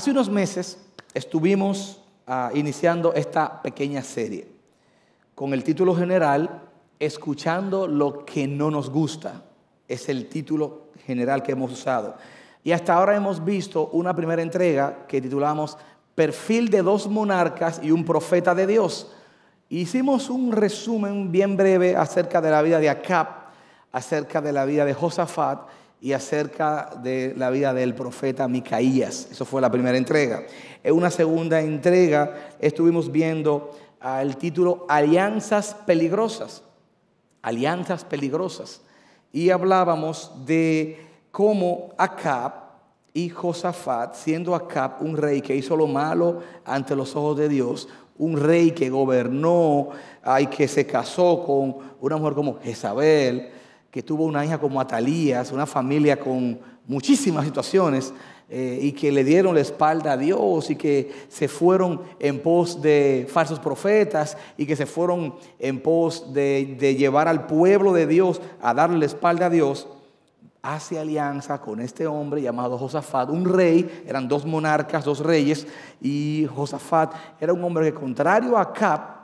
Hace unos meses estuvimos ah, iniciando esta pequeña serie con el título general Escuchando lo que no nos gusta. Es el título general que hemos usado. Y hasta ahora hemos visto una primera entrega que titulamos Perfil de dos monarcas y un profeta de Dios. Hicimos un resumen bien breve acerca de la vida de Acab, acerca de la vida de Josafat y acerca de la vida del profeta Micaías. Eso fue la primera entrega. En una segunda entrega estuvimos viendo ah, el título Alianzas peligrosas. Alianzas peligrosas. Y hablábamos de cómo Acab y Josafat, siendo Acab un rey que hizo lo malo ante los ojos de Dios, un rey que gobernó y que se casó con una mujer como Jezabel, que tuvo una hija como Atalías, una familia con muchísimas situaciones eh, y que le dieron la espalda a Dios y que se fueron en pos de falsos profetas y que se fueron en pos de, de llevar al pueblo de Dios a darle la espalda a Dios, hace alianza con este hombre llamado Josafat, un rey, eran dos monarcas, dos reyes, y Josafat era un hombre que contrario a Cap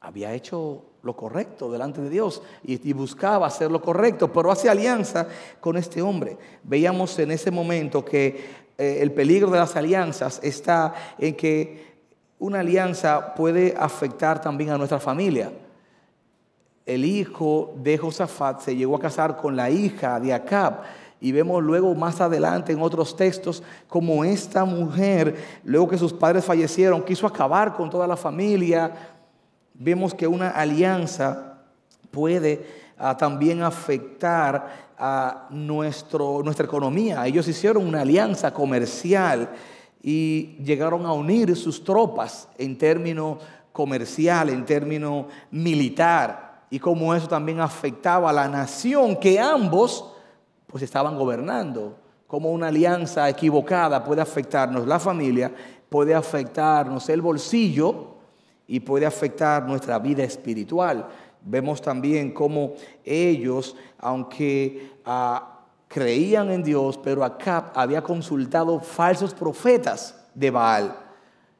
había hecho lo correcto delante de Dios y, buscaba hacer lo correcto, pero hace alianza con este hombre. Veíamos en ese momento que eh, el peligro de las alianzas está en que una alianza puede afectar también a nuestra familia. El hijo de Josafat se llegó a casar con la hija de Acab. Y vemos luego más adelante en otros textos como esta mujer, luego que sus padres fallecieron, quiso acabar con toda la familia, Vemos que una alianza puede ah, también afectar a nuestra economía. Ellos hicieron una alianza comercial y llegaron a unir sus tropas en términos comercial, en términos militar, y cómo eso también afectaba a la nación que ambos pues estaban gobernando. Cómo una alianza equivocada puede afectarnos la familia, puede afectarnos el bolsillo, y puede afectar nuestra vida espiritual. Vemos también cómo ellos, aunque ah, creían en Dios, pero Acab había consultado falsos profetas de Baal.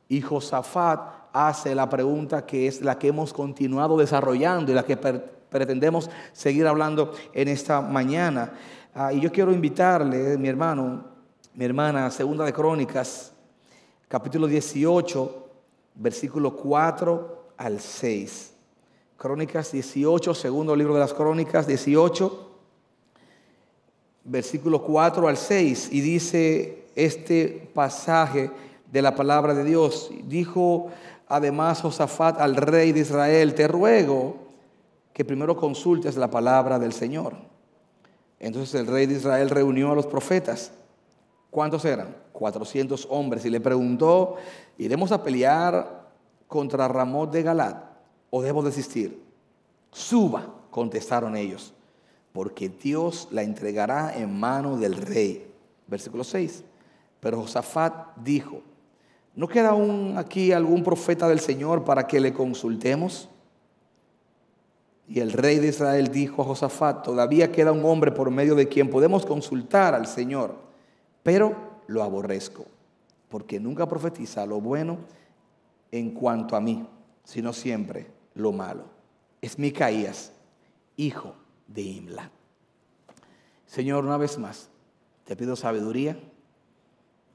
Y Josafat hace la pregunta que es la que hemos continuado desarrollando y la que pretendemos seguir hablando en esta mañana. Ah, y yo quiero invitarle, mi hermano, mi hermana, Segunda de Crónicas, capítulo 18 versículo 4 al 6. Crónicas 18, segundo libro de las Crónicas 18, versículo 4 al 6. Y dice este pasaje de la palabra de Dios. Dijo además Josafat al rey de Israel, te ruego que primero consultes la palabra del Señor. Entonces el rey de Israel reunió a los profetas ¿Cuántos eran? 400 hombres. Y le preguntó, ¿iremos a pelear contra Ramón de Galat o debo desistir? Suba, contestaron ellos, porque Dios la entregará en mano del rey. Versículo 6. Pero Josafat dijo, ¿no queda aún aquí algún profeta del Señor para que le consultemos? Y el rey de Israel dijo a Josafat, todavía queda un hombre por medio de quien podemos consultar al Señor pero lo aborrezco, porque nunca profetiza lo bueno en cuanto a mí, sino siempre lo malo. Es Micaías, hijo de Imla. Señor, una vez más, te pido sabiduría,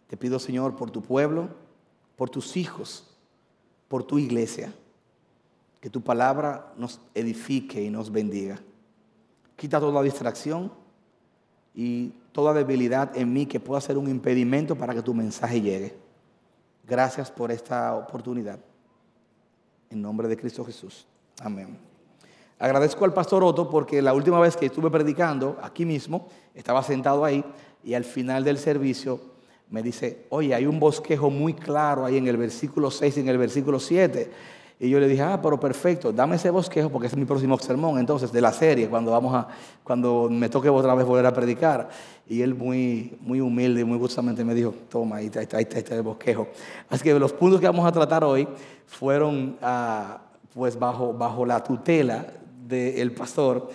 te pido, Señor, por tu pueblo, por tus hijos, por tu iglesia, que tu palabra nos edifique y nos bendiga. Quita toda distracción y toda debilidad en mí que pueda ser un impedimento para que tu mensaje llegue. Gracias por esta oportunidad. En nombre de Cristo Jesús. Amén. Agradezco al pastor Otto porque la última vez que estuve predicando aquí mismo, estaba sentado ahí y al final del servicio me dice, oye, hay un bosquejo muy claro ahí en el versículo 6 y en el versículo 7 y yo le dije, ah, pero perfecto, dame ese bosquejo porque es mi próximo sermón, entonces, de la serie, cuando, vamos a, cuando me toque otra vez volver a predicar. Y él muy, muy humilde muy gustamente me dijo, toma, ahí está, ahí está, ahí el este bosquejo. Así que los puntos que vamos a tratar hoy fueron ah, pues bajo, bajo la tutela del pastor.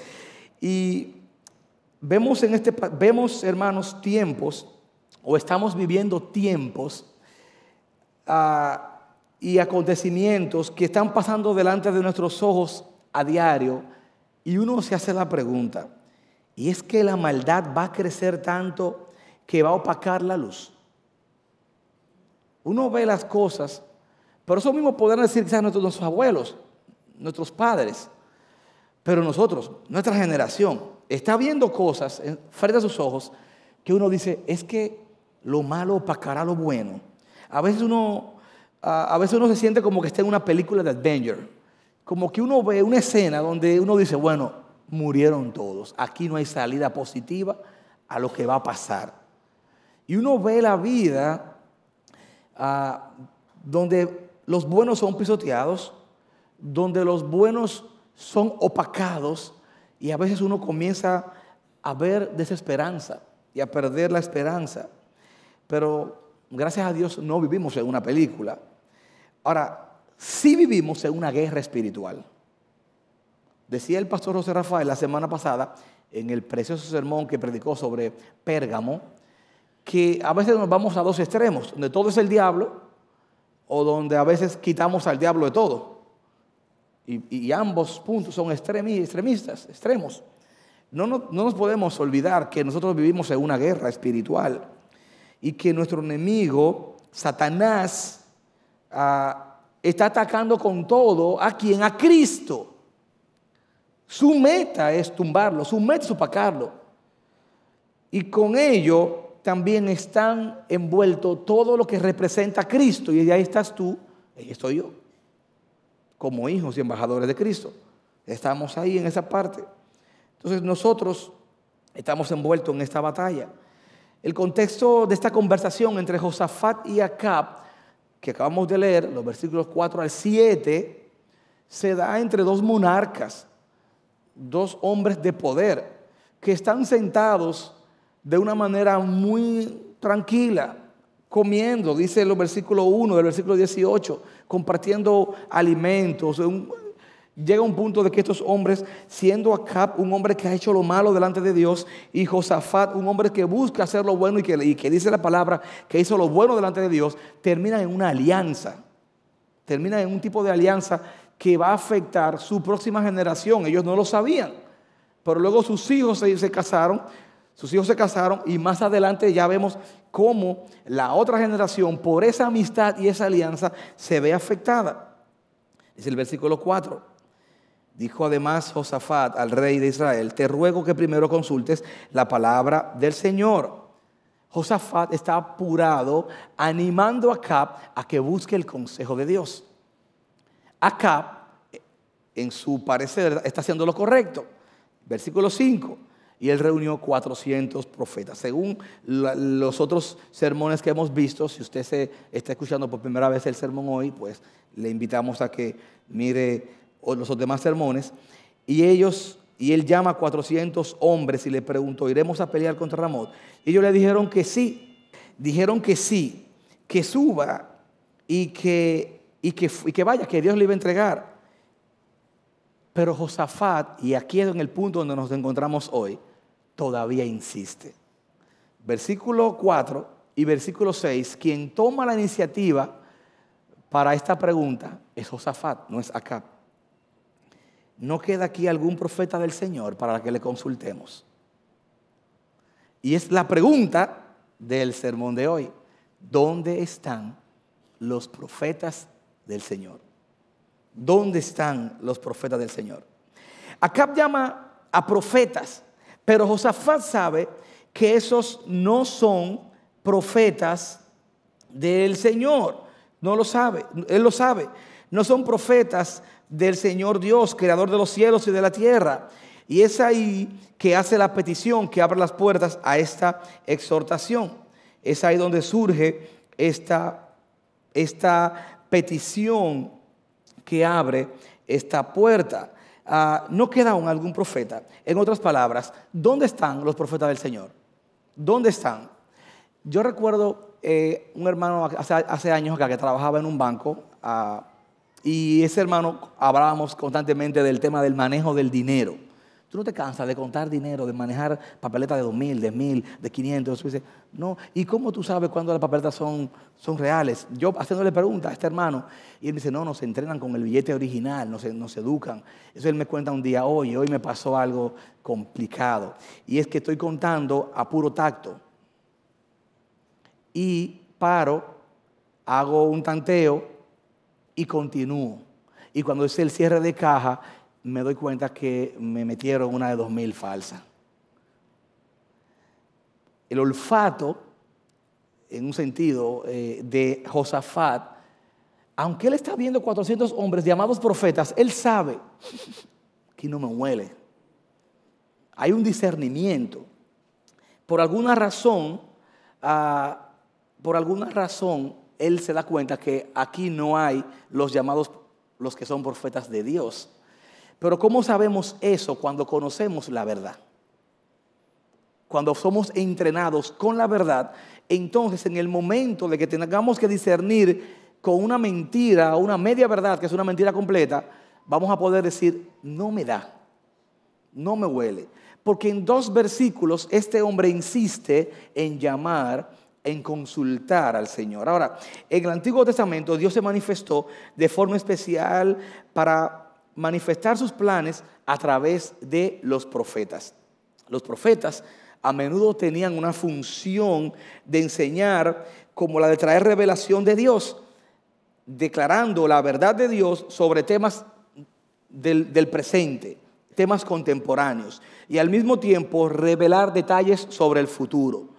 Y vemos, en este, vemos, hermanos, tiempos, o estamos viviendo tiempos, ah, y acontecimientos que están pasando delante de nuestros ojos a diario y uno se hace la pregunta, ¿y es que la maldad va a crecer tanto que va a opacar la luz? Uno ve las cosas, pero eso mismo podrán decir quizás nuestros, nuestros abuelos, nuestros padres, pero nosotros, nuestra generación, está viendo cosas frente a sus ojos que uno dice, es que lo malo opacará lo bueno. A veces uno a veces uno se siente como que está en una película de adventure. Como que uno ve una escena donde uno dice, bueno, murieron todos. Aquí no hay salida positiva a lo que va a pasar. Y uno ve la vida ah, donde los buenos son pisoteados, donde los buenos son opacados y a veces uno comienza a ver desesperanza y a perder la esperanza. Pero gracias a Dios no vivimos en una película Ahora, si vivimos en una guerra espiritual. Decía el pastor José Rafael la semana pasada, en el precioso sermón que predicó sobre Pérgamo, que a veces nos vamos a dos extremos, donde todo es el diablo, o donde a veces quitamos al diablo de todo. Y, ambos puntos son extremistas, extremos. no nos podemos olvidar que nosotros vivimos en una guerra espiritual y que nuestro enemigo, Satanás, está atacando con todo a quien, a Cristo. Su meta es tumbarlo, su meta es opacarlo. Y con ello también están envueltos todo lo que representa a Cristo. Y de ahí estás tú, y estoy yo, como hijos y embajadores de Cristo. Estamos ahí en esa parte. Entonces nosotros estamos envueltos en esta batalla. El contexto de esta conversación entre Josafat y Acab que acabamos de leer, los versículos 4 al 7, se da entre dos monarcas, dos hombres de poder, que están sentados de una manera muy tranquila, comiendo, dice el versículo 1 del versículo 18, compartiendo alimentos, un Llega un punto de que estos hombres, siendo Acab un hombre que ha hecho lo malo delante de Dios, y Josafat, un hombre que busca hacer lo bueno y que, dice la palabra que hizo lo bueno delante de Dios, terminan en una alianza. Terminan en un tipo de alianza que va a afectar su próxima generación. Ellos no lo sabían. Pero luego sus hijos se, se casaron, sus hijos se casaron y más adelante ya vemos cómo la otra generación, por esa amistad y esa alianza, se ve afectada. Es el versículo 4. Dijo además Josafat al rey de Israel, te ruego que primero consultes la palabra del Señor. Josafat está apurado, animando a Acab a que busque el consejo de Dios. Acab, en su parecer, está haciendo lo correcto. Versículo 5. Y él reunió 400 profetas. Según los otros sermones que hemos visto, si usted se está escuchando por primera vez el sermón hoy, pues le invitamos a que mire o los demás sermones, y ellos, y él llama a 400 hombres y le preguntó, ¿iremos a pelear contra Ramón? Y ellos le dijeron que sí, dijeron que sí, que suba y que, y que, que vaya, que Dios le iba a entregar. Pero Josafat, y aquí es en el punto donde nos encontramos hoy, todavía insiste. Versículo 4 y versículo 6, quien toma la iniciativa para esta pregunta es Josafat, no es Acap. ¿no queda aquí algún profeta del Señor para que le consultemos? Y es la pregunta del sermón de hoy. ¿Dónde están los profetas del Señor? ¿Dónde están los profetas del Señor? Acab llama a profetas, pero Josafat sabe que esos no son profetas del Señor. No lo sabe, él lo sabe. No son profetas del Señor Dios, creador de los cielos y de la tierra. Y es ahí que hace la petición que abre las puertas a esta exhortación. Es ahí donde surge esta, esta petición que abre esta puerta. Ah, no queda aún algún profeta. En otras palabras, ¿dónde están los profetas del Señor? ¿Dónde están? Yo recuerdo eh, un hermano hace, años acá que trabajaba en un banco. Ah, y ese hermano hablábamos constantemente del tema del manejo del dinero. Tú no te cansas de contar dinero, de manejar papeletas de 2.000, de 1.000, de 500. Dice, no, ¿y cómo tú sabes cuándo las papeletas son, son reales? Yo haciéndole preguntas a este hermano, y él dice, no, nos entrenan con el billete original, nos, se educan. Eso él me cuenta un día, hoy. hoy me pasó algo complicado. Y es que estoy contando a puro tacto. Y paro, hago un tanteo y continúo. Y cuando hice el cierre de caja, me doy cuenta que me metieron una de dos mil falsas. El olfato, en un sentido, eh, de Josafat, aunque él está viendo 400 hombres llamados profetas, él sabe que no me huele. Hay un discernimiento. Por alguna razón, ah, por alguna razón, él se da cuenta que aquí no hay los llamados, los que son profetas de Dios. Pero ¿cómo sabemos eso cuando conocemos la verdad? Cuando somos entrenados con la verdad, entonces en el momento de que tengamos que discernir con una mentira o una media verdad, que es una mentira completa, vamos a poder decir, no me da, no me huele. Porque en dos versículos este hombre insiste en llamar en consultar al Señor. Ahora, en el Antiguo Testamento Dios se manifestó de forma especial para manifestar sus planes a través de los profetas. Los profetas a menudo tenían una función de enseñar como la de traer revelación de Dios, declarando la verdad de Dios sobre temas del, del presente, temas contemporáneos, y al mismo tiempo revelar detalles sobre el futuro.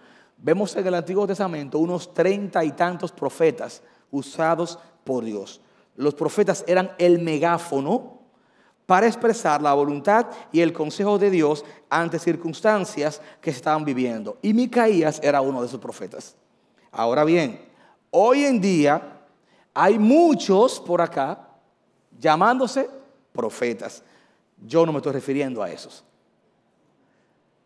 Vemos en el Antiguo Testamento unos treinta y tantos profetas usados por Dios. Los profetas eran el megáfono para expresar la voluntad y el consejo de Dios ante circunstancias que se estaban viviendo. Y Micaías era uno de esos profetas. Ahora bien, hoy en día hay muchos por acá llamándose profetas. Yo no me estoy refiriendo a esos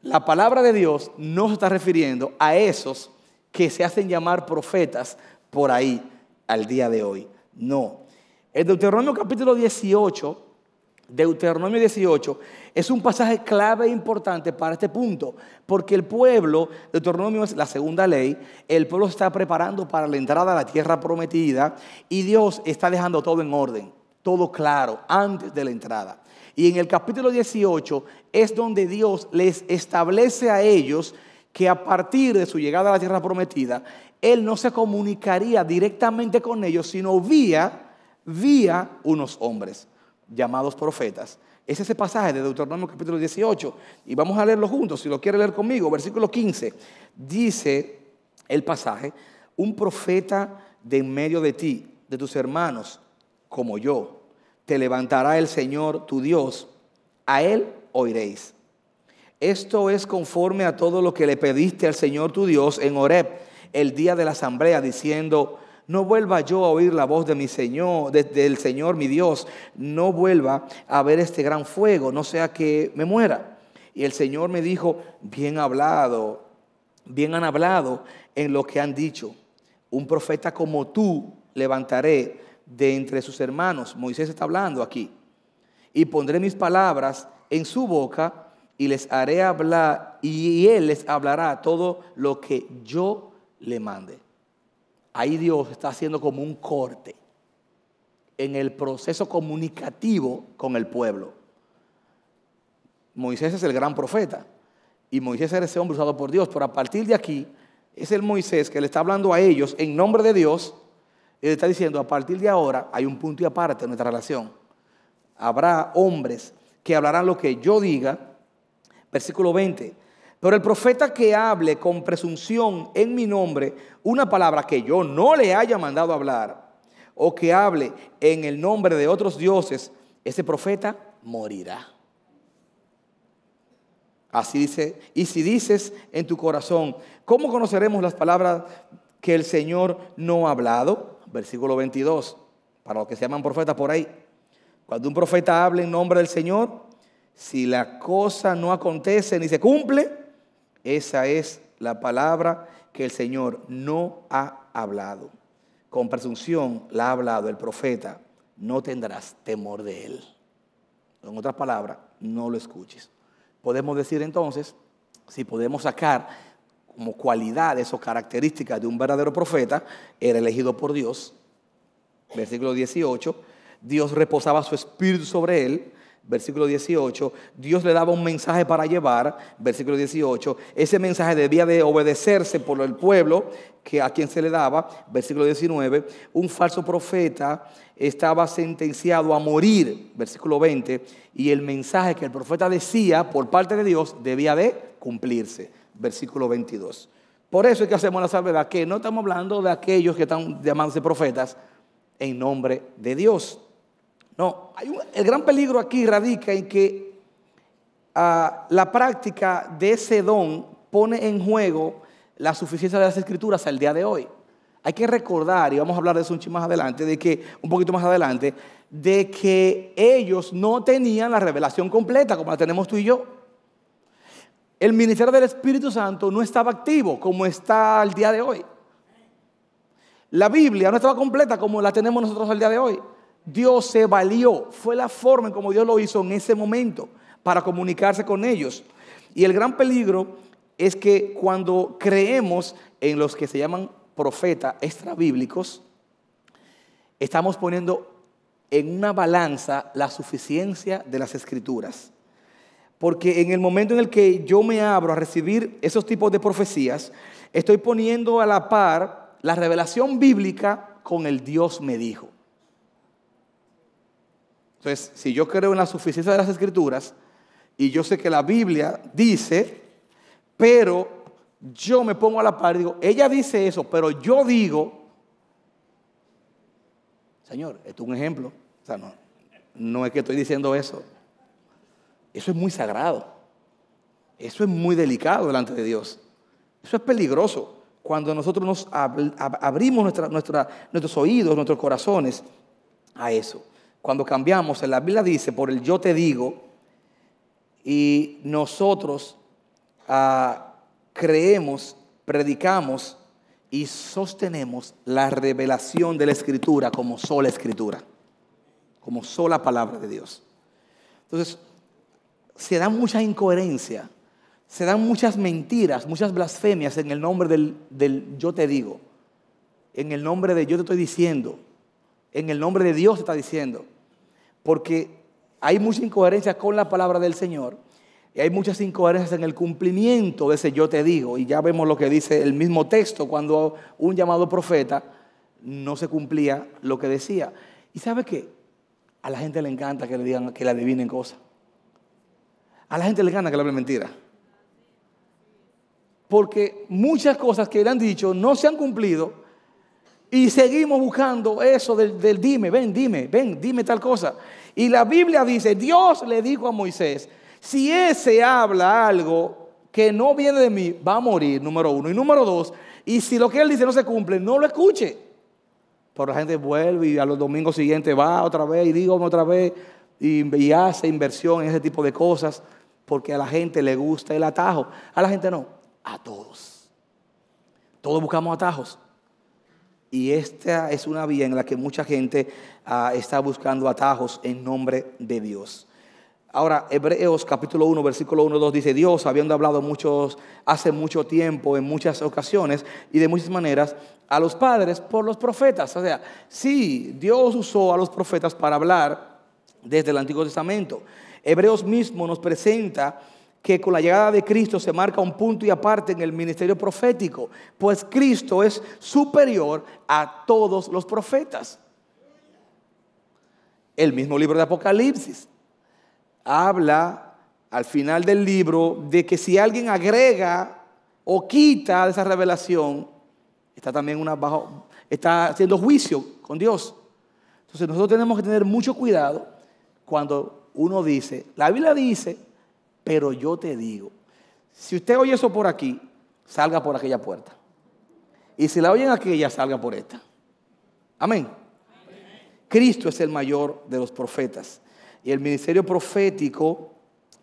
la palabra de Dios no se está refiriendo a esos que se hacen llamar profetas por ahí al día de hoy. No. El Deuteronomio capítulo 18, Deuteronomio 18, es un pasaje clave e importante para este punto, porque el pueblo, Deuteronomio es la segunda ley, el pueblo se está preparando para la entrada a la tierra prometida y Dios está dejando todo en orden, todo claro, antes de la entrada. Y en el capítulo 18 es donde Dios les establece a ellos que a partir de su llegada a la tierra prometida, Él no se comunicaría directamente con ellos, sino vía, vía unos hombres llamados profetas. Es ese pasaje de Deuteronomio capítulo 18. Y vamos a leerlo juntos, si lo quiere leer conmigo. Versículo 15. Dice el pasaje, un profeta de en medio de ti, de tus hermanos, como yo te levantará el Señor tu Dios, a Él oiréis. Esto es conforme a todo lo que le pediste al Señor tu Dios en Horeb, el día de la asamblea, diciendo, no vuelva yo a oír la voz de mi Señor, del Señor mi Dios, no vuelva a ver este gran fuego, no sea que me muera. Y el Señor me dijo, bien hablado, bien han hablado en lo que han dicho. Un profeta como tú levantaré de entre sus hermanos. Moisés está hablando aquí. Y pondré mis palabras en su boca y les haré hablar y él les hablará todo lo que yo le mande. Ahí Dios está haciendo como un corte en el proceso comunicativo con el pueblo. Moisés es el gran profeta y Moisés era ese hombre usado por Dios, pero a partir de aquí es el Moisés que le está hablando a ellos en nombre de Dios él está diciendo, a partir de ahora hay un punto y aparte en nuestra relación. Habrá hombres que hablarán lo que yo diga. Versículo 20. Pero el profeta que hable con presunción en mi nombre una palabra que yo no le haya mandado hablar, o que hable en el nombre de otros dioses, ese profeta morirá. Así dice, y si dices en tu corazón, ¿cómo conoceremos las palabras que el Señor no ha hablado? versículo 22, para los que se llaman profetas por ahí. Cuando un profeta habla en nombre del Señor, si la cosa no acontece ni se cumple, esa es la palabra que el Señor no ha hablado. Con presunción la ha hablado el profeta, no tendrás temor de él. En otras palabras, no lo escuches. Podemos decir entonces, si podemos sacar como cualidades o características de un verdadero profeta, era elegido por Dios. Versículo 18, Dios reposaba su espíritu sobre él. Versículo 18, Dios le daba un mensaje para llevar. Versículo 18, ese mensaje debía de obedecerse por el pueblo que a quien se le daba. Versículo 19, un falso profeta estaba sentenciado a morir. Versículo 20, y el mensaje que el profeta decía por parte de Dios debía de cumplirse versículo 22. Por eso es que hacemos la salvedad, que no estamos hablando de aquellos que están llamándose profetas en nombre de Dios. No, el gran peligro aquí radica en que ah, la práctica de ese don pone en juego la suficiencia de las escrituras al día de hoy. Hay que recordar, y vamos a hablar de eso un más adelante, de que, un poquito más adelante, de que ellos no tenían la revelación completa como la tenemos tú y yo el ministerio del Espíritu Santo no estaba activo como está al día de hoy. La Biblia no estaba completa como la tenemos nosotros al día de hoy. Dios se valió, fue la forma en como Dios lo hizo en ese momento para comunicarse con ellos. Y el gran peligro es que cuando creemos en los que se llaman profetas extrabíblicos, estamos poniendo en una balanza la suficiencia de las escrituras. Porque en el momento en el que yo me abro a recibir esos tipos de profecías, estoy poniendo a la par la revelación bíblica con el Dios me dijo. Entonces, si yo creo en la suficiencia de las escrituras y yo sé que la Biblia dice, pero yo me pongo a la par y digo, ella dice eso, pero yo digo, Señor, esto es un ejemplo. O sea, no, no es que estoy diciendo eso. Eso es muy sagrado. Eso es muy delicado delante de Dios. Eso es peligroso. Cuando nosotros nos abrimos nuestros oídos, nuestros corazones a eso. Cuando cambiamos, en la Biblia dice, por el yo te digo, y nosotros ah, creemos, predicamos y sostenemos la revelación de la escritura como sola escritura, como sola palabra de Dios. Entonces, se dan muchas incoherencias, se dan muchas mentiras, muchas blasfemias en el nombre del, yo te digo, en el nombre de yo te estoy diciendo, en el nombre de Dios te está diciendo, porque hay mucha incoherencia con la palabra del Señor y hay muchas incoherencias en el cumplimiento de ese yo te digo. Y ya vemos lo que dice el mismo texto cuando un llamado profeta no se cumplía lo que decía. ¿Y sabe que A la gente le encanta que le digan que le adivinen cosas. A la gente le gana que le hable mentira. Porque muchas cosas que le han dicho no se han cumplido y seguimos buscando eso del, dime, ven, dime, ven, dime tal cosa. Y la Biblia dice, Dios le dijo a Moisés, si ese habla algo que no viene de mí, va a morir, número uno. Y número dos, y si lo que él dice no se cumple, no lo escuche. Pero la gente vuelve y a los domingos siguientes va otra vez y digo otra vez y, y hace inversión en ese tipo de cosas porque a la gente le gusta el atajo. A la gente no, a todos. Todos buscamos atajos. Y esta es una vía en la que mucha gente ah, está buscando atajos en nombre de Dios. Ahora, Hebreos capítulo 1, versículo 1, 2 dice, Dios, habiendo hablado muchos, hace mucho tiempo, en muchas ocasiones y de muchas maneras, a los padres por los profetas. O sea, sí, Dios usó a los profetas para hablar desde el Antiguo Testamento. Hebreos mismo nos presenta que con la llegada de Cristo se marca un punto y aparte en el ministerio profético, pues Cristo es superior a todos los profetas. El mismo libro de Apocalipsis habla al final del libro de que si alguien agrega o quita de esa revelación, está también una bajo, está haciendo juicio con Dios. Entonces nosotros tenemos que tener mucho cuidado cuando uno dice, la Biblia dice, pero yo te digo. Si usted oye eso por aquí, salga por aquella puerta. Y si la oyen aquella, salga por esta. Amén. Cristo es el mayor de los profetas. Y el ministerio profético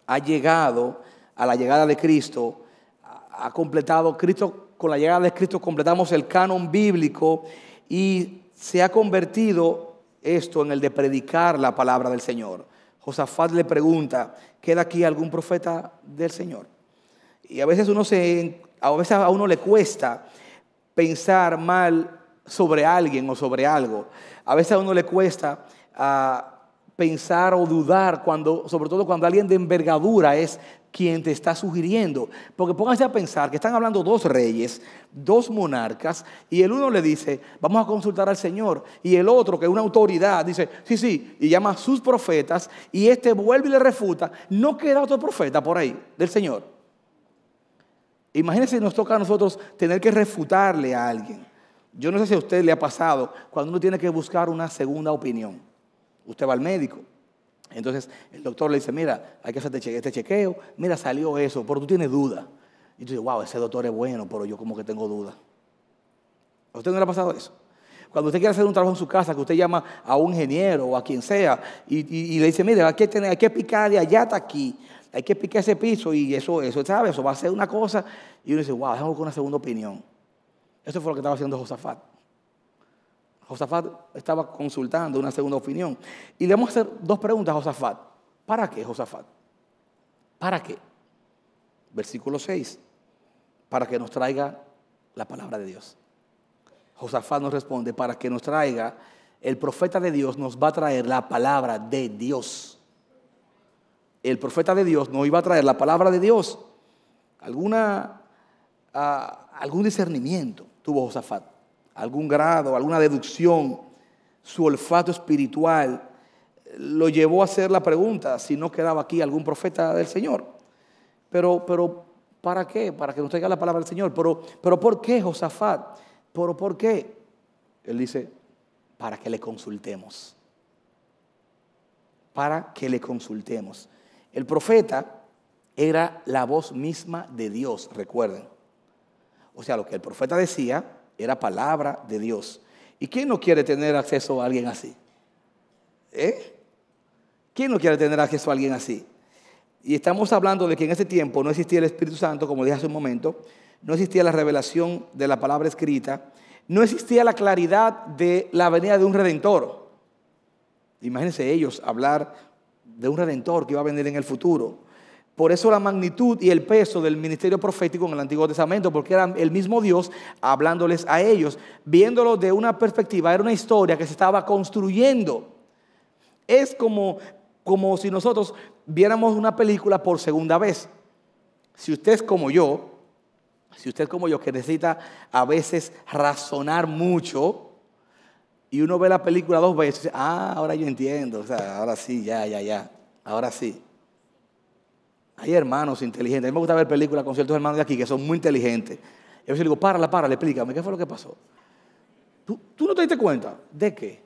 ha llegado a la llegada de Cristo, ha completado Cristo, con la llegada de Cristo completamos el canon bíblico y se ha convertido esto en el de predicar la palabra del Señor. Josafat le pregunta, ¿queda aquí algún profeta del Señor? Y a veces, uno se, a veces a uno le cuesta pensar mal sobre alguien o sobre algo. A veces a uno le cuesta ah, pensar o dudar, cuando, sobre todo cuando alguien de envergadura es quien te está sugiriendo. Porque pónganse a pensar que están hablando dos reyes, dos monarcas, y el uno le dice, vamos a consultar al Señor, y el otro, que es una autoridad, dice, sí, sí, y llama a sus profetas, y este vuelve y le refuta. No queda otro profeta por ahí del Señor. Imagínense, nos toca a nosotros tener que refutarle a alguien. Yo no sé si a usted le ha pasado cuando uno tiene que buscar una segunda opinión. Usted va al médico, entonces el doctor le dice, mira, hay que hacer este chequeo, mira, salió eso, pero tú tienes duda. Y tú dices, wow, ese doctor es bueno, pero yo como que tengo duda. ¿A usted no le ha pasado eso? Cuando usted quiere hacer un trabajo en su casa, que usted llama a un ingeniero o a quien sea y, le dice, mire, hay que, hay que picar de allá hasta aquí, hay que picar ese piso y eso, eso, ¿sabe? Eso va a ser una cosa. Y uno dice, wow, déjame con una segunda opinión. Eso fue lo que estaba haciendo Josafat. Josafat estaba consultando una segunda opinión. Y le vamos a hacer dos preguntas a Josafat. ¿Para qué, Josafat? ¿Para qué? Versículo 6. Para que nos traiga la palabra de Dios. Josafat nos responde, para que nos traiga, el profeta de Dios nos va a traer la palabra de Dios. El profeta de Dios nos iba a traer la palabra de Dios. Alguna, ah, algún discernimiento tuvo Josafat algún grado, alguna deducción, su olfato espiritual lo llevó a hacer la pregunta si no quedaba aquí algún profeta del Señor. Pero, pero ¿para qué? Para que nos traiga la palabra del Señor. Pero, pero ¿por qué, Josafat? ¿Pero por qué? Él dice, para que le consultemos. Para que le consultemos. El profeta era la voz misma de Dios, recuerden. O sea, lo que el profeta decía era palabra de Dios. ¿Y quién no quiere tener acceso a alguien así? ¿Eh? ¿Quién no quiere tener acceso a alguien así? Y estamos hablando de que en ese tiempo no existía el Espíritu Santo, como dije hace un momento, no existía la revelación de la palabra escrita, no existía la claridad de la venida de un redentor. Imagínense ellos hablar de un redentor que iba a venir en el futuro. Por eso la magnitud y el peso del ministerio profético en el Antiguo Testamento, porque era el mismo Dios hablándoles a ellos, viéndolo de una perspectiva, era una historia que se estaba construyendo. Es como, como si nosotros viéramos una película por segunda vez. Si usted es como yo, si usted como yo que necesita a veces razonar mucho, y uno ve la película dos veces, ah, ahora yo entiendo, o sea, ahora sí, ya, ya, ya, ahora sí. Hay hermanos inteligentes. A mí me gusta ver películas con ciertos hermanos de aquí que son muy inteligentes. Yo a digo, párala, párala, explícame, ¿qué fue lo que pasó? ¿Tú, no te diste cuenta? ¿De qué?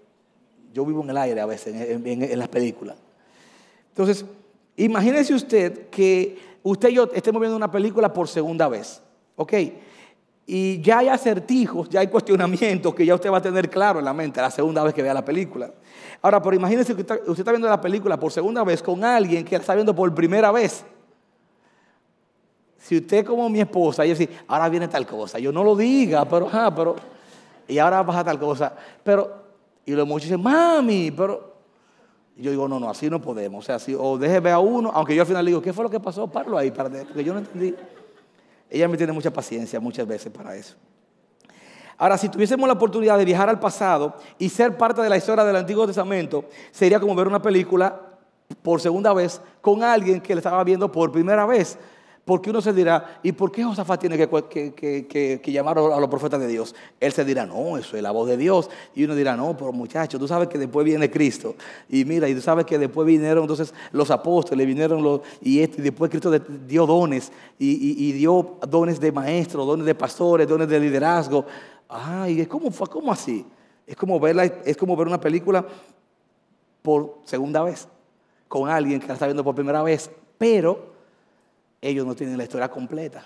Yo vivo en el aire a veces, en, las películas. Entonces, imagínese usted que usted y yo estemos viendo una película por segunda vez. ¿Ok? Y ya hay acertijos, ya hay cuestionamientos que ya usted va a tener claro en la mente la segunda vez que vea la película. Ahora, pero imagínese que usted está viendo la película por segunda vez con alguien que la está viendo por primera vez. Si usted como mi esposa, yo dice, ahora viene tal cosa, yo no lo diga, pero, ah, pero, y ahora pasa tal cosa, pero, y los muchachos dicen, mami, pero, yo digo, no, no, así no podemos, o sea, así, o déjeme a uno, aunque yo al final le digo, ¿qué fue lo que pasó? Parlo ahí, para, porque yo no entendí. Ella me tiene mucha paciencia muchas veces para eso. Ahora, si tuviésemos la oportunidad de viajar al pasado y ser parte de la historia del Antiguo Testamento, sería como ver una película por segunda vez con alguien que la estaba viendo por primera vez. Porque uno se dirá, ¿y por qué Josafat tiene que, que, llamar a los profetas de Dios? Él se dirá, no, eso es la voz de Dios. Y uno dirá, no, pero muchachos, tú sabes que después viene Cristo. Y mira, y tú sabes que después vinieron entonces los apóstoles, vinieron los, y, este, después Cristo dio dones, y, dio dones de maestros, dones de pastores, dones de liderazgo. Ay, ¿cómo, así? Es como, verla, es como ver una película por segunda vez, con alguien que la está viendo por primera vez, pero ellos no tienen la historia completa.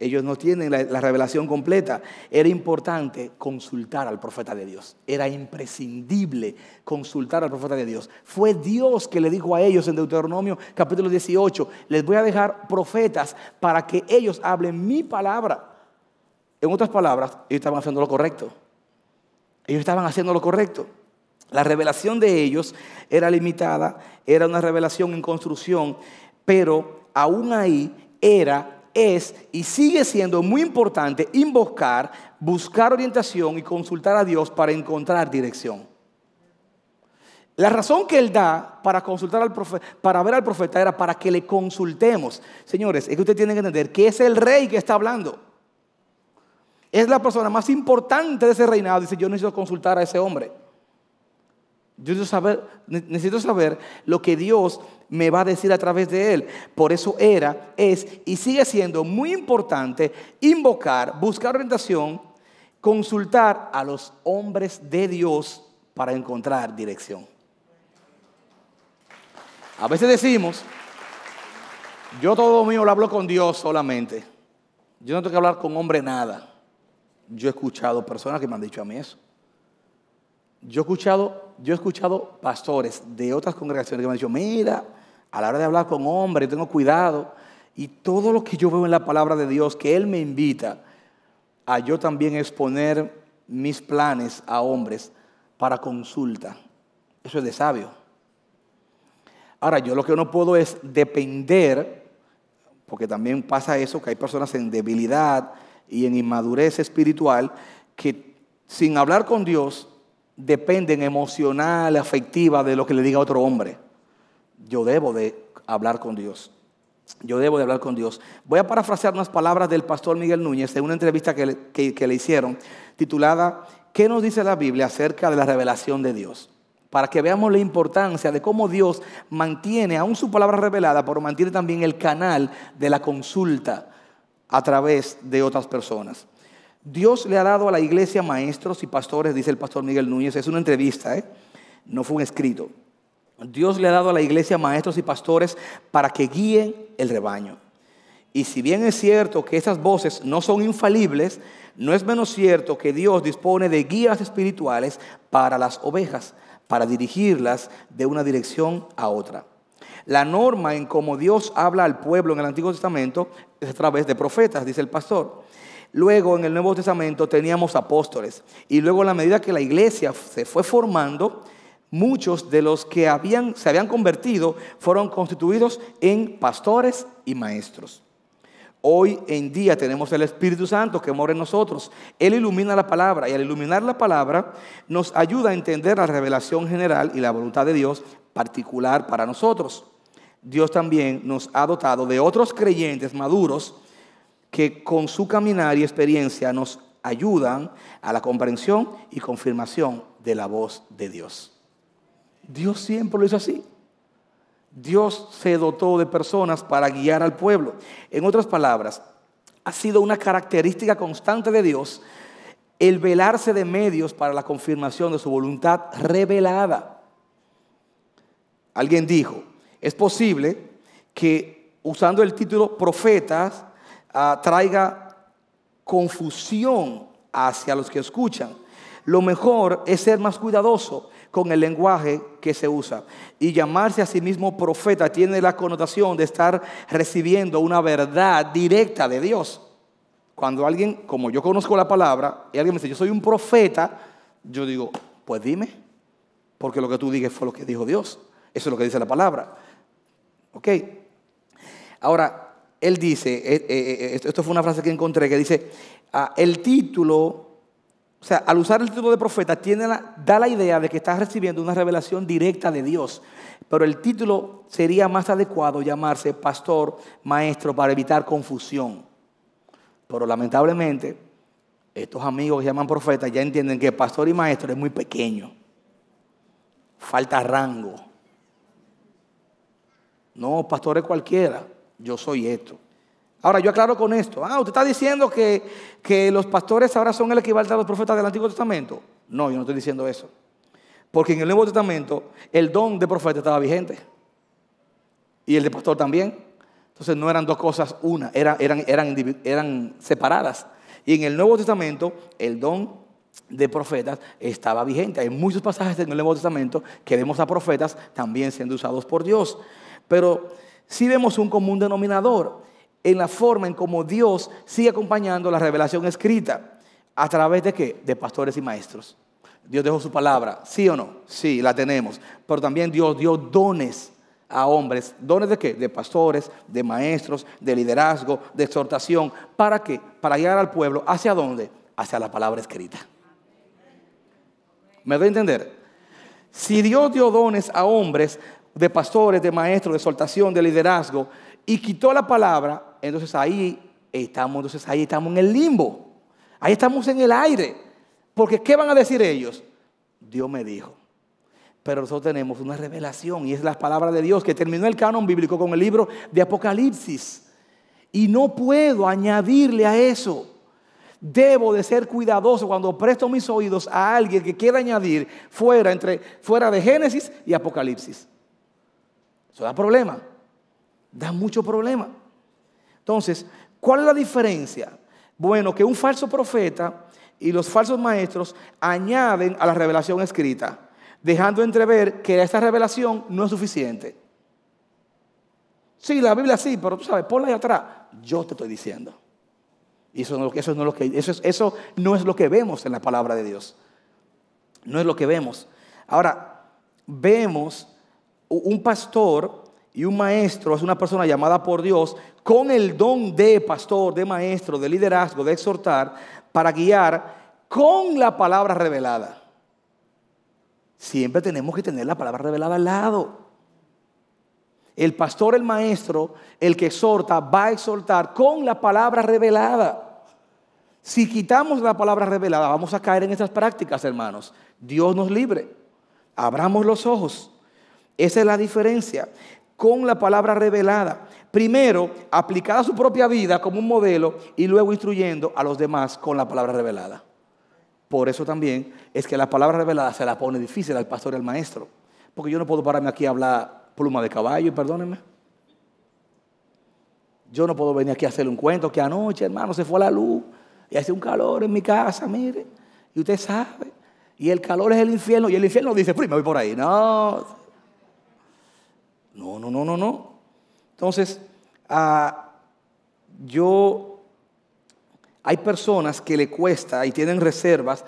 Ellos no tienen la, revelación completa. Era importante consultar al profeta de Dios. Era imprescindible consultar al profeta de Dios. Fue Dios que le dijo a ellos en Deuteronomio capítulo 18, les voy a dejar profetas para que ellos hablen mi palabra. En otras palabras, ellos estaban haciendo lo correcto. Ellos estaban haciendo lo correcto. La revelación de ellos era limitada, era una revelación en construcción, pero aún ahí era, es y sigue siendo muy importante invocar, buscar orientación y consultar a Dios para encontrar dirección. La razón que él da para consultar al profeta, para ver al profeta era para que le consultemos. Señores, es que ustedes tienen que entender que es el rey que está hablando. Es la persona más importante de ese reinado. Dice, yo necesito consultar a ese hombre. Yo necesito saber, necesito saber lo que Dios me va a decir a través de él. Por eso era, es y sigue siendo muy importante invocar, buscar orientación, consultar a los hombres de Dios para encontrar dirección. A veces decimos, yo todo mío lo hablo con Dios solamente. Yo no tengo que hablar con hombre nada. Yo he escuchado personas que me han dicho a mí eso. Yo he escuchado, yo he escuchado pastores de otras congregaciones que me han dicho, mira, a la hora de hablar con hombres, tengo cuidado. Y todo lo que yo veo en la palabra de Dios, que Él me invita a yo también exponer mis planes a hombres para consulta. Eso es de sabio. Ahora, yo lo que no puedo es depender, porque también pasa eso, que hay personas en debilidad y en inmadurez espiritual que sin hablar con Dios dependen emocional, afectiva de lo que le diga otro hombre yo debo de hablar con Dios. Yo debo de hablar con Dios. Voy a parafrasear unas palabras del pastor Miguel Núñez en una entrevista que le, hicieron titulada ¿Qué nos dice la Biblia acerca de la revelación de Dios? Para que veamos la importancia de cómo Dios mantiene aún su palabra revelada, pero mantiene también el canal de la consulta a través de otras personas. Dios le ha dado a la iglesia maestros y pastores, dice el pastor Miguel Núñez, es una entrevista, ¿eh? no fue un escrito. Dios le ha dado a la iglesia maestros y pastores para que guíen el rebaño. Y si bien es cierto que esas voces no son infalibles, no es menos cierto que Dios dispone de guías espirituales para las ovejas, para dirigirlas de una dirección a otra. La norma en cómo Dios habla al pueblo en el Antiguo Testamento es a través de profetas, dice el pastor. Luego en el Nuevo Testamento teníamos apóstoles. Y luego a la medida que la iglesia se fue formando, muchos de los que habían, se habían convertido fueron constituidos en pastores y maestros. Hoy en día tenemos el Espíritu Santo que mora en nosotros. Él ilumina la palabra y al iluminar la palabra nos ayuda a entender la revelación general y la voluntad de Dios particular para nosotros. Dios también nos ha dotado de otros creyentes maduros que con su caminar y experiencia nos ayudan a la comprensión y confirmación de la voz de Dios. Dios siempre lo hizo así. Dios se dotó de personas para guiar al pueblo. En otras palabras, ha sido una característica constante de Dios el velarse de medios para la confirmación de su voluntad revelada. Alguien dijo, es posible que usando el título profetas ah, traiga confusión hacia los que escuchan. Lo mejor es ser más cuidadoso con el lenguaje que se usa. Y llamarse a sí mismo profeta tiene la connotación de estar recibiendo una verdad directa de Dios. Cuando alguien, como yo conozco la palabra, y alguien me dice, yo soy un profeta, yo digo, pues dime, porque lo que tú dices fue lo que dijo Dios. Eso es lo que dice la palabra. ¿Ok? Ahora, él dice, eh, eh, eh, esto fue una frase que encontré, que dice, ah, el título o sea, al usar el título de profeta, tiene da la idea de que estás recibiendo una revelación directa de Dios. Pero el título sería más adecuado llamarse pastor, maestro, para evitar confusión. Pero lamentablemente, estos amigos que llaman profetas ya entienden que pastor y maestro es muy pequeño. Falta rango. No, pastor es cualquiera. Yo soy esto. Ahora, yo aclaro con esto. Ah, usted está diciendo que, los pastores ahora son el equivalente a los profetas del Antiguo Testamento. No, yo no estoy diciendo eso. Porque en el Nuevo Testamento el don de profeta estaba vigente. Y el de pastor también. Entonces no eran dos cosas una, eran, eran, eran, eran separadas. Y en el Nuevo Testamento el don de profetas estaba vigente. Hay muchos pasajes en el Nuevo Testamento que vemos a profetas también siendo usados por Dios. Pero sí vemos un común denominador en la forma en cómo Dios sigue acompañando la revelación escrita. ¿A través de qué? De pastores y maestros. Dios dejó su palabra, ¿sí o no? Sí, la tenemos. Pero también Dios dio dones a hombres. ¿Dones de qué? De pastores, de maestros, de liderazgo, de exhortación. ¿Para qué? Para llegar al pueblo. ¿Hacia dónde? Hacia la palabra escrita. ¿Me doy a entender? Si Dios dio dones a hombres, de pastores, de maestros, de exhortación, de liderazgo, y quitó la palabra, entonces ahí estamos, entonces ahí estamos en el limbo. Ahí estamos en el aire. Porque ¿qué van a decir ellos? Dios me dijo. Pero nosotros tenemos una revelación y es la palabra de Dios que terminó el canon bíblico con el libro de Apocalipsis. Y no puedo añadirle a eso. Debo de ser cuidadoso cuando presto mis oídos a alguien que quiera añadir fuera, entre, fuera de Génesis y Apocalipsis. Eso da problema. Da mucho problema. Entonces, ¿cuál es la diferencia? Bueno, que un falso profeta y los falsos maestros añaden a la revelación escrita, dejando entrever que esta revelación no es suficiente. Sí, la Biblia sí, pero tú sabes, ponla ahí atrás. Yo te estoy diciendo. Y eso no, lo que, eso no es lo que vemos en la palabra de Dios. No es lo que vemos. Ahora, vemos un pastor y un maestro es una persona llamada por Dios con el don de pastor, de maestro, de liderazgo, de exhortar, para guiar con la palabra revelada. Siempre tenemos que tener la palabra revelada al lado. El pastor, el maestro, el que exhorta, va a exhortar con la palabra revelada. Si quitamos la palabra revelada, vamos a caer en estas prácticas, hermanos. Dios nos libre. Abramos los ojos. Esa es la diferencia con la palabra revelada. Primero, aplicada a su propia vida como un modelo y luego instruyendo a los demás con la palabra revelada. Por eso también es que la palabra revelada se la pone difícil al pastor y al maestro. Porque yo no puedo pararme aquí a hablar pluma de caballo, perdónenme. Yo no puedo venir aquí a hacerle un cuento que anoche, hermano, se fue a la luz y hace un calor en mi casa, mire. Y usted sabe. Y el calor es el infierno. Y el infierno dice, prima, voy por ahí. No. No, no, no, no, no. Entonces, ah, yo, hay personas que le cuesta y tienen reservas,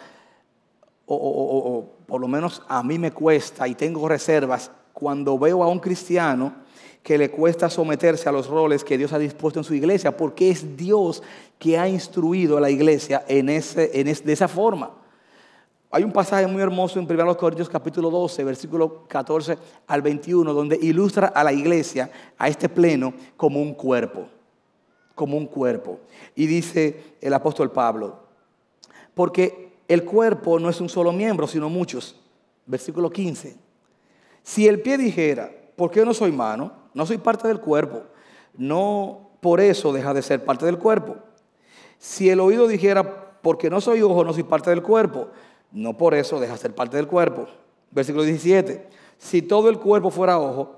o, o, por lo menos a mí me cuesta y tengo reservas cuando veo a un cristiano que le cuesta someterse a los roles que Dios ha dispuesto en su iglesia, porque es Dios que ha instruido a la iglesia en, ese, en de esa forma. Hay un pasaje muy hermoso en 1 Corintios capítulo 12, versículo 14 al 21, donde ilustra a la iglesia, a este pleno, como un cuerpo, como un cuerpo. Y dice el apóstol Pablo, porque el cuerpo no es un solo miembro, sino muchos. Versículo 15. Si el pie dijera, porque qué no soy mano? No soy parte del cuerpo. No por eso deja de ser parte del cuerpo. Si el oído dijera, porque no soy ojo, no soy parte del cuerpo no por eso deja ser parte del cuerpo. Versículo 17. Si todo el cuerpo fuera ojo,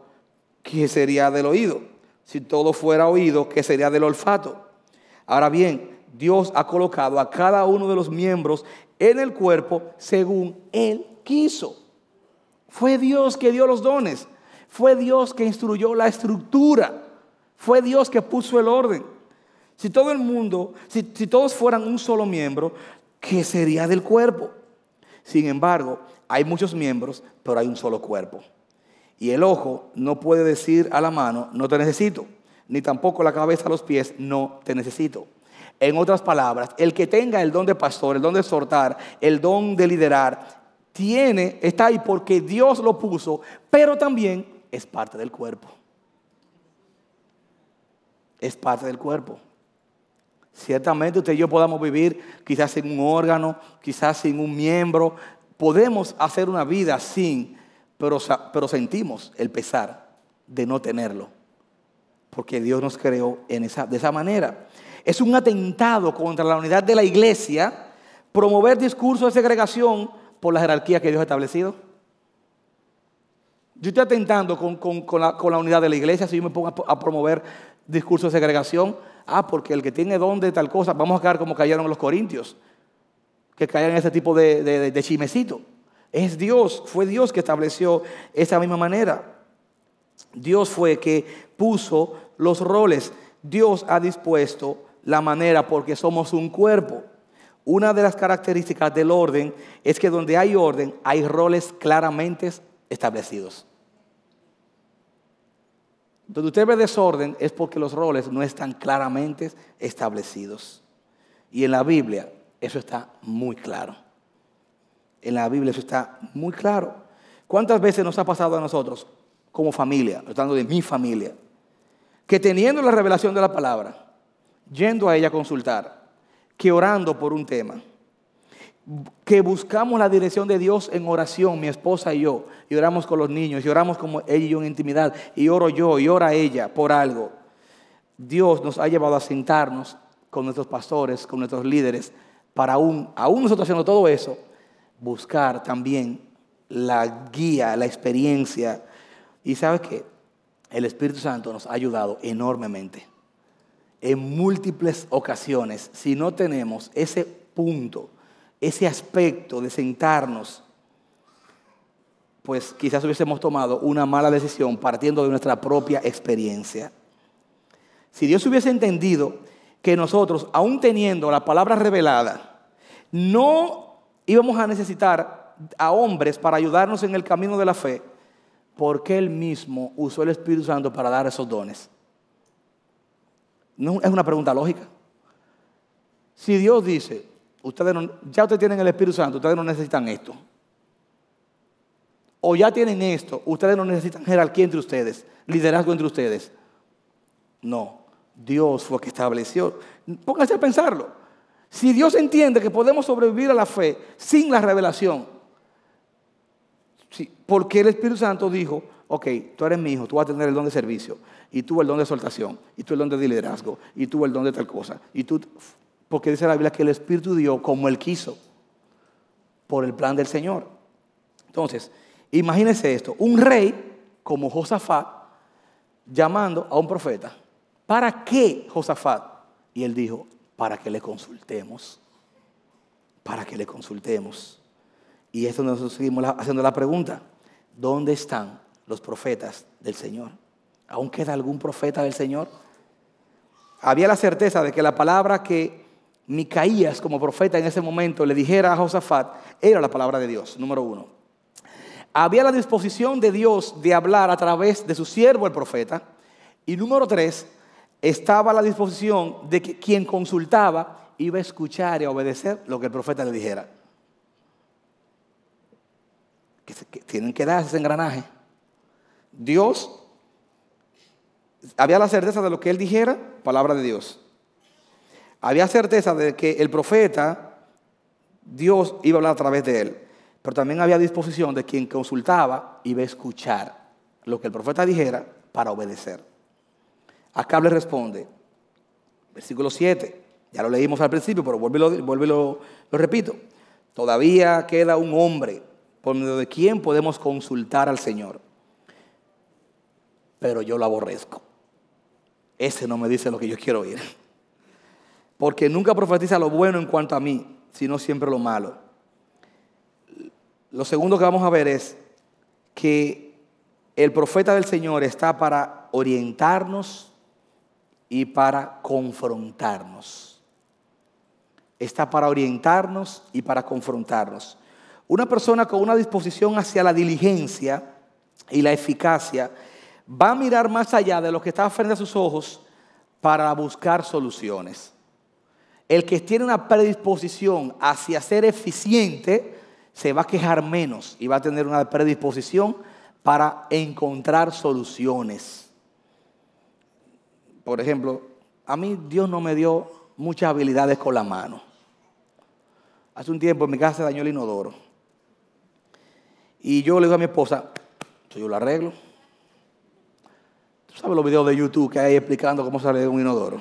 ¿qué sería del oído? Si todo fuera oído, ¿qué sería del olfato? Ahora bien, Dios ha colocado a cada uno de los miembros en el cuerpo según Él quiso. Fue Dios que dio los dones. Fue Dios que instruyó la estructura. Fue Dios que puso el orden. Si todo el mundo, si, si todos fueran un solo miembro, ¿qué sería del cuerpo? Sin embargo, hay muchos miembros, pero hay un solo cuerpo. Y el ojo no puede decir a la mano, no te necesito, ni tampoco la cabeza a los pies, no te necesito. En otras palabras, el que tenga el don de pastor, el don de exhortar, el don de liderar, tiene, está ahí porque Dios lo puso, pero también es parte del cuerpo. Es parte del cuerpo. Ciertamente usted y yo podamos vivir quizás sin un órgano, quizás sin un miembro. Podemos hacer una vida sin, pero, sentimos el pesar de no tenerlo. Porque Dios nos creó de esa manera. Es un atentado contra la unidad de la iglesia promover discursos de segregación por la jerarquía que Dios ha establecido. Yo estoy atentando con, la, unidad de la iglesia si yo me pongo a, a promover discursos de segregación Ah, porque el que tiene don de tal cosa, vamos a caer como cayeron los corintios, que caían en ese tipo de, de chimecito. Es Dios, fue Dios que estableció esa misma manera. Dios fue que puso los roles. Dios ha dispuesto la manera porque somos un cuerpo. Una de las características del orden es que donde hay orden hay roles claramente establecidos. Donde usted ve desorden es porque los roles no están claramente establecidos. Y en la Biblia eso está muy claro. En la Biblia eso está muy claro. ¿Cuántas veces nos ha pasado a nosotros como familia, hablando de mi familia, que teniendo la revelación de la palabra, yendo a ella a consultar, que orando por un tema, que buscamos la dirección de Dios en oración, mi esposa y yo, y oramos con los niños, y oramos como ella y yo en intimidad, y oro yo, y ora ella por algo. Dios nos ha llevado a sentarnos con nuestros pastores, con nuestros líderes, para aún, aún nosotros haciendo todo eso, buscar también la guía, la experiencia. Y sabes que el Espíritu Santo nos ha ayudado enormemente en múltiples ocasiones. Si no tenemos ese punto, ese aspecto de sentarnos, pues quizás hubiésemos tomado una mala decisión partiendo de nuestra propia experiencia. Si Dios hubiese entendido que nosotros, aún teniendo la palabra revelada, no íbamos a necesitar a hombres para ayudarnos en el camino de la fe, porque Él mismo usó el Espíritu Santo para dar esos dones? No, es una pregunta lógica. Si Dios dice, Ustedes ya ustedes tienen el Espíritu Santo, ustedes no necesitan esto. O ya tienen esto, ustedes no necesitan jerarquía entre ustedes, liderazgo entre ustedes. No, Dios fue quien que estableció. Pónganse a pensarlo. Si Dios entiende que podemos sobrevivir a la fe sin la revelación, sí, porque el Espíritu Santo dijo, ok, tú eres mi hijo, tú vas a tener el don de servicio, y tú el don de exaltación y tú el don de liderazgo, y tú el don de tal cosa, y tú porque dice la Biblia que el Espíritu dio como Él quiso, por el plan del Señor. Entonces, imagínense esto, un rey como Josafat llamando a un profeta. ¿Para qué Josafat? Y él dijo, para que le consultemos, para que le consultemos. Y esto nosotros seguimos haciendo la pregunta, ¿dónde están los profetas del Señor? ¿Aún queda algún profeta del Señor? Había la certeza de que la palabra que Micaías como profeta en ese momento le dijera a Josafat era la palabra de Dios, número uno. Había la disposición de Dios de hablar a través de su siervo el profeta. Y número tres, estaba la disposición de que quien consultaba iba a escuchar y a obedecer lo que el profeta le dijera. tienen que dar ese engranaje. Dios había la certeza de lo que él dijera, palabra de Dios. Había certeza de que el profeta, Dios iba a hablar a través de él, pero también había disposición de quien consultaba iba a escuchar lo que el profeta dijera para obedecer. Acá le responde, versículo 7, ya lo leímos al principio, pero vuelve y lo, repito, todavía queda un hombre por medio de quien podemos consultar al Señor, pero yo lo aborrezco. Ese no me dice lo que yo quiero oír porque nunca profetiza lo bueno en cuanto a mí, sino siempre lo malo. Lo segundo que vamos a ver es que el profeta del Señor está para orientarnos y para confrontarnos. Está para orientarnos y para confrontarnos. Una persona con una disposición hacia la diligencia y la eficacia va a mirar más allá de lo que está frente a sus ojos para buscar soluciones. El que tiene una predisposición hacia ser eficiente se va a quejar menos y va a tener una predisposición para encontrar soluciones. Por ejemplo, a mí Dios no me dio muchas habilidades con la mano. Hace un tiempo en mi casa se dañó el inodoro. Y yo le digo a mi esposa, yo lo arreglo. ¿Tú sabes los videos de YouTube que hay explicando cómo sale un inodoro?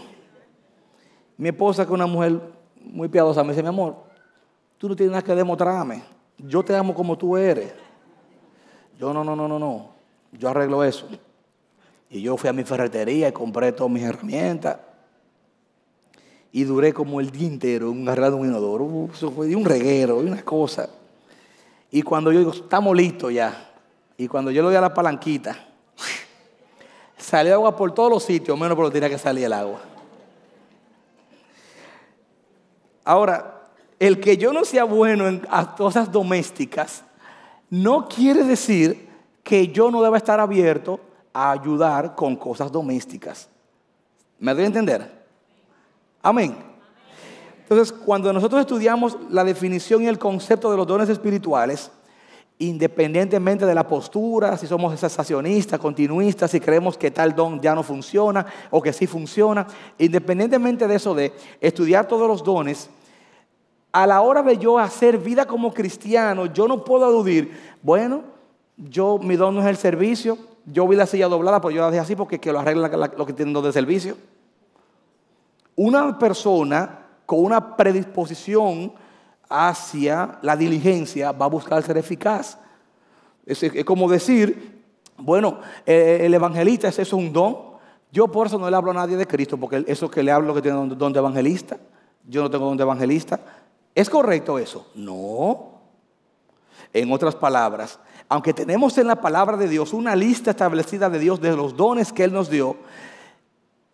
Mi esposa, que es una mujer muy piadosa, me dice, mi amor, tú no tienes nada que demostrarme. Yo te amo como tú eres. Yo, no, no, no, no, no. Yo arreglo eso. Y yo fui a mi ferretería y compré todas mis herramientas. Y duré como el día entero agarrado un inodoro. Eso de un reguero, y una cosa. Y cuando yo digo, estamos listos ya. Y cuando yo le doy a la palanquita, salió agua por todos los sitios, menos por donde tenía que salir el agua. Ahora, el que yo no sea bueno en cosas domésticas no quiere decir que yo no deba estar abierto a ayudar con cosas domésticas. ¿Me doy a entender? Amén. Entonces, cuando nosotros estudiamos la definición y el concepto de los dones espirituales, independientemente de la postura, si somos sensacionistas, continuistas, si creemos que tal don ya no funciona o que sí funciona, independientemente de eso de estudiar todos los dones, a la hora de yo hacer vida como cristiano, yo no puedo aludir, bueno, yo mi don no es el servicio, yo vi la silla doblada, pero pues yo la dejé así porque que lo arregla lo que tiene don de servicio. Una persona con una predisposición hacia la diligencia va a buscar ser eficaz. Es, como decir, bueno, eh, el evangelista es un don. Yo por eso no le hablo a nadie de Cristo, porque eso que le hablo que tiene don, don de evangelista, yo no tengo don de evangelista. ¿Es correcto eso? No. En otras palabras, aunque tenemos en la palabra de Dios una lista establecida de Dios de los dones que Él nos dio,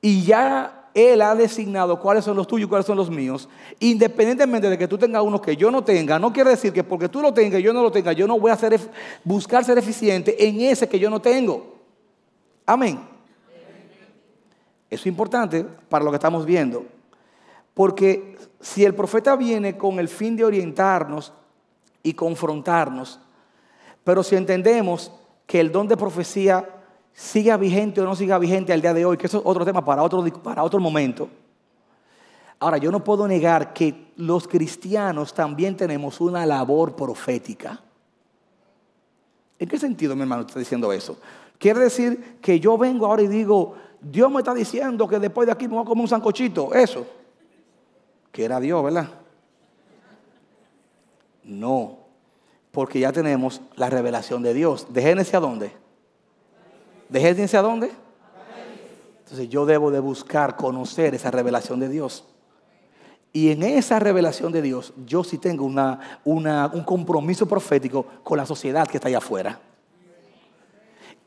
y ya él ha designado cuáles son los tuyos y cuáles son los míos. Independientemente de que tú tengas unos que yo no tenga, no quiere decir que porque tú lo tengas y yo no lo tenga, yo no voy a buscar ser eficiente en ese que yo no tengo. Amén. Eso es importante para lo que estamos viendo. Porque si el profeta viene con el fin de orientarnos y confrontarnos, pero si entendemos que el don de profecía siga vigente o no siga vigente al día de hoy, que eso es otro tema para otro, para otro momento. Ahora, yo no puedo negar que los cristianos también tenemos una labor profética. ¿En qué sentido, mi hermano, está diciendo eso? Quiere decir que yo vengo ahora y digo, Dios me está diciendo que después de aquí me voy a comer un sancochito. Eso. Que era Dios, ¿verdad? No. Porque ya tenemos la revelación de Dios. ¿De Génesis a dónde? ¿De Génesis a dónde? Entonces yo debo de buscar, conocer esa revelación de Dios. Y en esa revelación de Dios, yo sí tengo una, un compromiso profético con la sociedad que está allá afuera.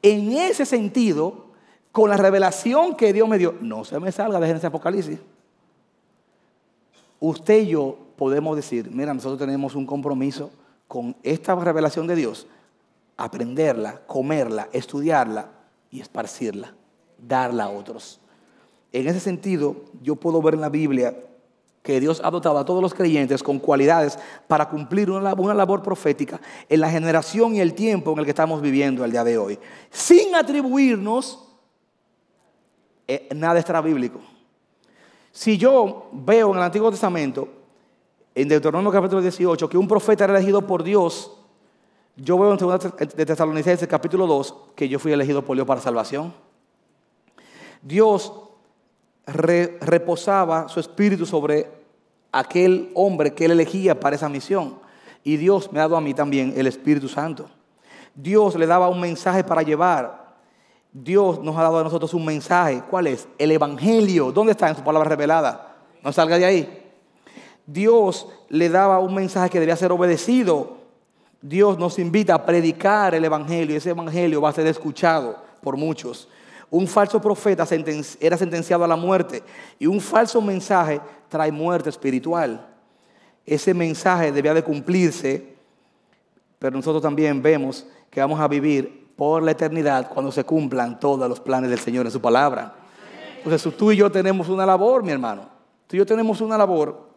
En ese sentido, con la revelación que Dios me dio, no se me salga de Génesis Apocalipsis. Usted y yo podemos decir, mira, nosotros tenemos un compromiso con esta revelación de Dios, aprenderla, comerla, estudiarla, y esparcirla, darla a otros. En ese sentido, yo puedo ver en la Biblia que Dios ha dotado a todos los creyentes con cualidades para cumplir una, labor profética en la generación y el tiempo en el que estamos viviendo el día de hoy, sin atribuirnos eh, nada nada bíblico. Si yo veo en el Antiguo Testamento, en Deuteronomio capítulo 18, que un profeta era elegido por Dios yo veo en 2 de Tesalonicenses capítulo 2 que yo fui elegido por Dios para salvación. Dios reposaba su espíritu sobre aquel hombre que él elegía para esa misión. Y Dios me ha dado a mí también el Espíritu Santo. Dios le daba un mensaje para llevar. Dios nos ha dado a nosotros un mensaje. ¿Cuál es? El Evangelio. ¿Dónde está en su palabra revelada? No salga de ahí. Dios le daba un mensaje que debía ser obedecido Dios nos invita a predicar el Evangelio y ese Evangelio va a ser escuchado por muchos. Un falso profeta era sentenciado a la muerte y un falso mensaje trae muerte espiritual. Ese mensaje debía de cumplirse, pero nosotros también vemos que vamos a vivir por la eternidad cuando se cumplan todos los planes del Señor en su palabra. Entonces tú y yo tenemos una labor, mi hermano. Tú y yo tenemos una labor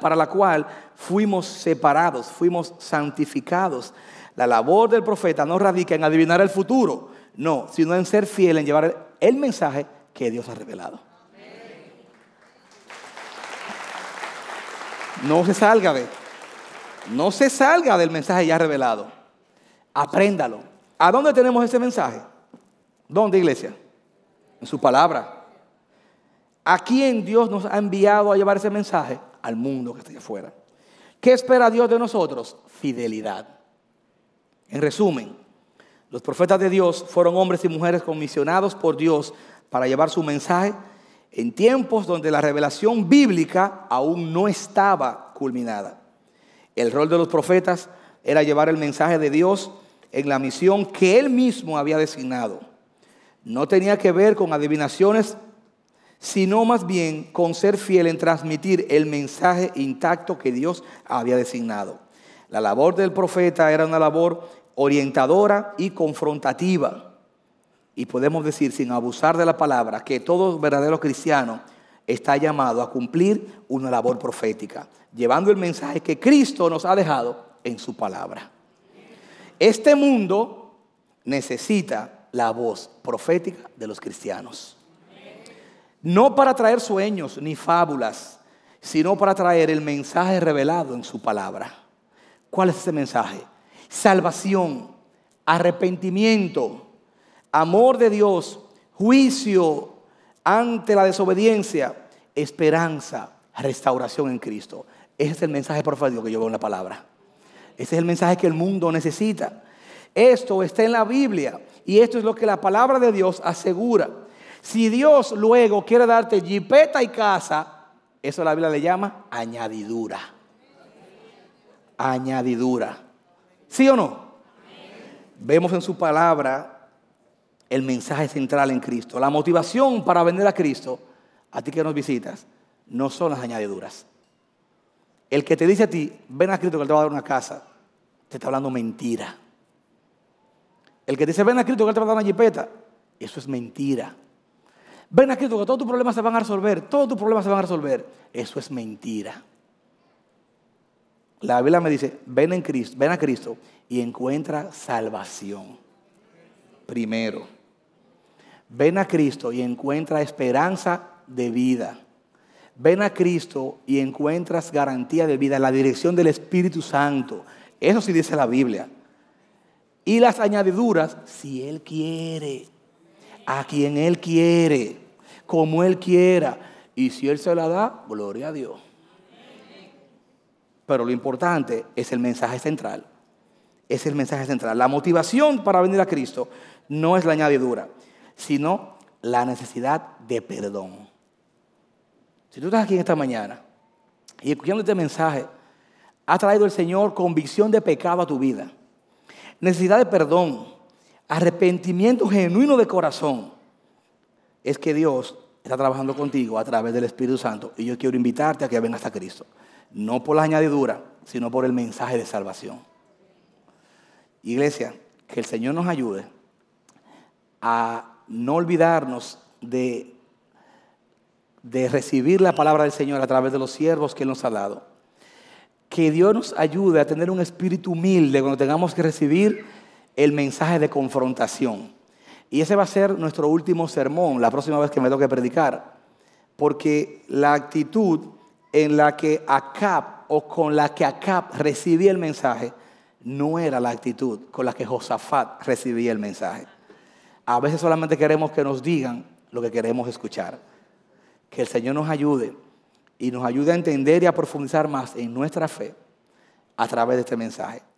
para la cual fuimos separados, fuimos santificados. La labor del profeta no radica en adivinar el futuro, no, sino en ser fiel, en llevar el, mensaje que Dios ha revelado. No se salga de, no se salga del mensaje ya revelado. Apréndalo. ¿A dónde tenemos ese mensaje? ¿Dónde, iglesia? En su palabra. ¿A quién Dios nos ha enviado a llevar ese mensaje? al mundo que está afuera. ¿Qué espera Dios de nosotros? Fidelidad. En resumen, los profetas de Dios fueron hombres y mujeres comisionados por Dios para llevar su mensaje en tiempos donde la revelación bíblica aún no estaba culminada. El rol de los profetas era llevar el mensaje de Dios en la misión que él mismo había designado. No tenía que ver con adivinaciones sino más bien con ser fiel en transmitir el mensaje intacto que Dios había designado. La labor del profeta era una labor orientadora y confrontativa. Y podemos decir, sin abusar de la palabra, que todo verdadero cristiano está llamado a cumplir una labor profética, llevando el mensaje que Cristo nos ha dejado en su palabra. Este mundo necesita la voz profética de los cristianos no para traer sueños ni fábulas, sino para traer el mensaje revelado en su palabra. ¿Cuál es ese mensaje? Salvación, arrepentimiento, amor de Dios, juicio ante la desobediencia, esperanza, restauración en Cristo. Ese es el mensaje profético que yo veo en la palabra. Ese es el mensaje que el mundo necesita. Esto está en la Biblia y esto es lo que la palabra de Dios asegura. Si Dios luego quiere darte jipeta y casa, eso la Biblia le llama añadidura. Añadidura. ¿Sí o no? Vemos en su palabra el mensaje central en Cristo. La motivación para vender a Cristo, a ti que nos visitas, no son las añadiduras. El que te dice a ti, ven a Cristo que te va a dar una casa, te está hablando mentira. El que dice, ven a Cristo que te va a dar una jipeta, eso es mentira. Ven a Cristo que todos tus problemas se van a resolver, todos tus problemas se van a resolver. Eso es mentira. La Biblia me dice, ven, en Cristo, ven a Cristo y encuentra salvación. Primero, ven a Cristo y encuentra esperanza de vida. Ven a Cristo y encuentras garantía de vida, la dirección del Espíritu Santo. Eso sí dice la Biblia. Y las añadiduras, si Él quiere a quien Él quiere, como Él quiera. Y si Él se la da, gloria a Dios. Pero lo importante es el mensaje central. Es el mensaje central. La motivación para venir a Cristo no es la añadidura, sino la necesidad de perdón. Si tú estás aquí en esta mañana y escuchando este mensaje, ha traído el Señor convicción de pecado a tu vida, necesidad de perdón Arrepentimiento genuino de corazón es que Dios está trabajando contigo a través del Espíritu Santo. Y yo quiero invitarte a que vengas a Cristo. No por la añadidura, sino por el mensaje de salvación. Iglesia, que el Señor nos ayude a no olvidarnos de, de recibir la palabra del Señor a través de los siervos que Él nos ha dado. Que Dios nos ayude a tener un espíritu humilde cuando tengamos que recibir el mensaje de confrontación. Y ese va a ser nuestro último sermón, la próxima vez que me toque predicar, porque la actitud en la que Acap o con la que Acap recibía el mensaje no era la actitud con la que Josafat recibía el mensaje. A veces solamente queremos que nos digan lo que queremos escuchar. Que el Señor nos ayude y nos ayude a entender y a profundizar más en nuestra fe a través de este mensaje.